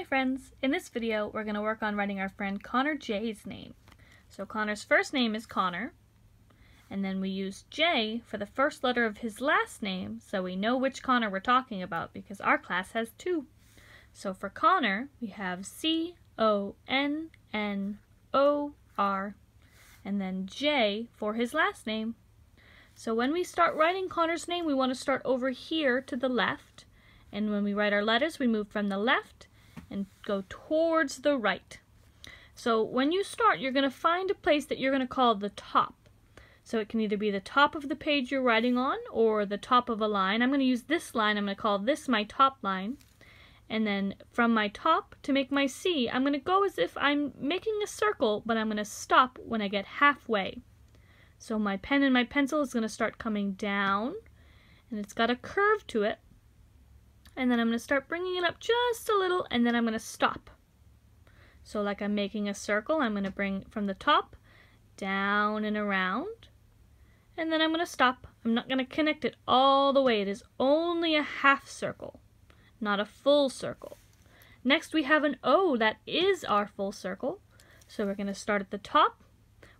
my friends. In this video, we're going to work on writing our friend Connor J's name. So Connor's first name is Connor, and then we use J for the first letter of his last name so we know which Connor we're talking about because our class has two. So for Connor, we have C-O-N-N-O-R, and then J for his last name. So when we start writing Connor's name, we want to start over here to the left, and when we write our letters, we move from the left and go towards the right. So when you start, you're going to find a place that you're going to call the top. So it can either be the top of the page you're writing on or the top of a line. I'm going to use this line. I'm going to call this my top line. And then from my top to make my C, I'm going to go as if I'm making a circle, but I'm going to stop when I get halfway. So my pen and my pencil is going to start coming down, and it's got a curve to it and then I'm going to start bringing it up just a little and then I'm going to stop. So like I'm making a circle, I'm going to bring from the top down and around and then I'm going to stop. I'm not going to connect it all the way. It is only a half circle, not a full circle. Next we have an O that is our full circle. So we're going to start at the top.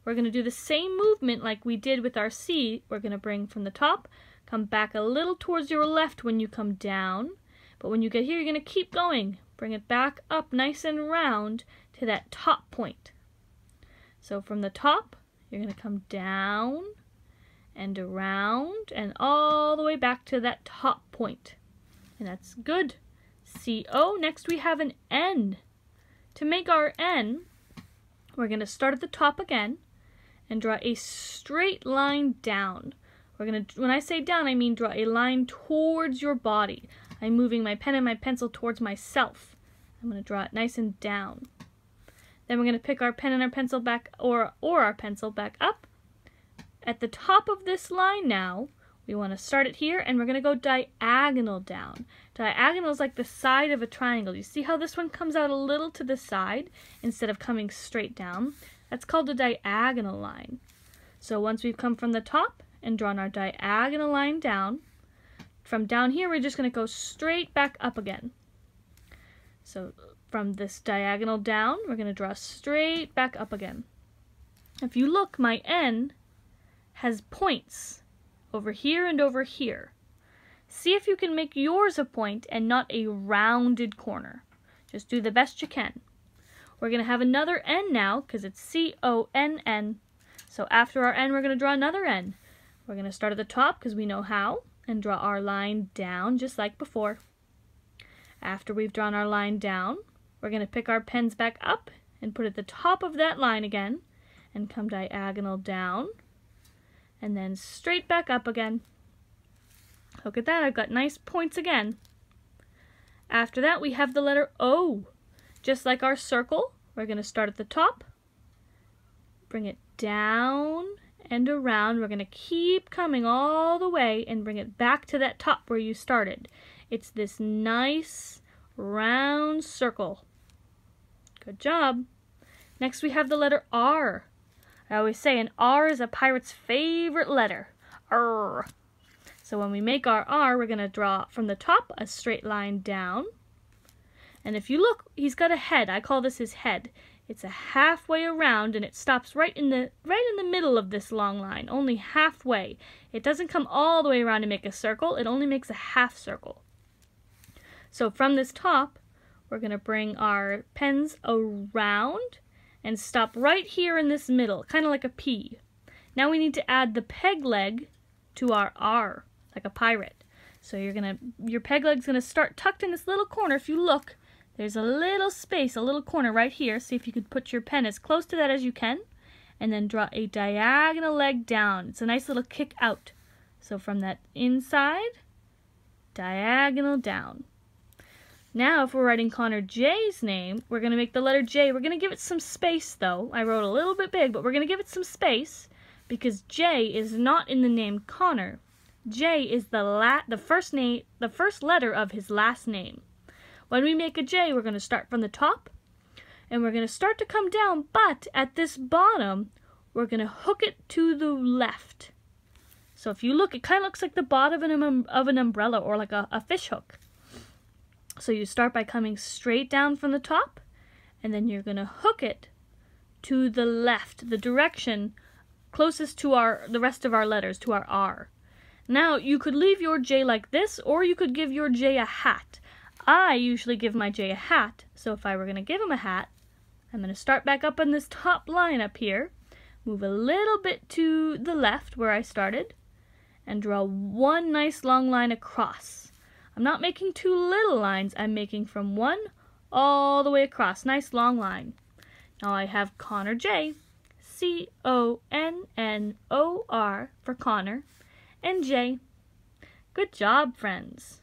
We're going to do the same movement like we did with our C. We're going to bring from the top, come back a little towards your left when you come down, but when you get here, you're going to keep going. Bring it back up nice and round to that top point. So from the top, you're going to come down and around and all the way back to that top point. And that's good. CO. Next we have an N. To make our N, we're going to start at the top again and draw a straight line down. We're going to when I say down, I mean draw a line towards your body. I'm moving my pen and my pencil towards myself. I'm going to draw it nice and down. Then we're going to pick our pen and our pencil back, or, or our pencil back up. At the top of this line now, we want to start it here, and we're going to go diagonal down. Diagonal is like the side of a triangle. You see how this one comes out a little to the side instead of coming straight down? That's called a diagonal line. So once we've come from the top and drawn our diagonal line down, from down here, we're just going to go straight back up again. So from this diagonal down, we're going to draw straight back up again. If you look, my N has points over here and over here. See if you can make yours a point and not a rounded corner. Just do the best you can. We're going to have another N now because it's C-O-N-N. So after our N, we're going to draw another N. We're going to start at the top because we know how and draw our line down just like before. After we've drawn our line down, we're going to pick our pens back up and put at the top of that line again and come diagonal down and then straight back up again. Look at that, I've got nice points again. After that, we have the letter O. Just like our circle, we're going to start at the top, bring it down and around. We're going to keep coming all the way and bring it back to that top where you started. It's this nice round circle. Good job. Next we have the letter R. I always say an R is a pirate's favorite letter. R. So when we make our R, we're going to draw from the top a straight line down. And if you look, he's got a head. I call this his head. It's a halfway around and it stops right in the right in the middle of this long line, only halfway. It doesn't come all the way around to make a circle, it only makes a half circle. So from this top, we're going to bring our pens around and stop right here in this middle, kind of like a P. Now we need to add the peg leg to our R, like a pirate. So you're gonna, your peg leg's gonna start tucked in this little corner. If you look, there's a little space, a little corner right here. See if you could put your pen as close to that as you can. And then draw a diagonal leg down. It's a nice little kick out. So from that inside, diagonal down. Now, if we're writing Connor J's name, we're going to make the letter J. We're going to give it some space, though. I wrote a little bit big, but we're going to give it some space because J is not in the name Connor. J is the la the first name the first letter of his last name. When we make a J, we're going to start from the top and we're going to start to come down, but at this bottom, we're going to hook it to the left. So if you look, it kind of looks like the bottom of an, um, of an umbrella or like a, a fish hook. So you start by coming straight down from the top and then you're going to hook it to the left, the direction closest to our the rest of our letters, to our R. Now, you could leave your J like this or you could give your J a hat. I usually give my J a hat, so if I were going to give him a hat, I'm going to start back up on this top line up here, move a little bit to the left where I started, and draw one nice long line across. I'm not making two little lines, I'm making from one all the way across. Nice long line. Now I have Connor J, C-O-N-N-O-R for Connor, and J. Good job, friends.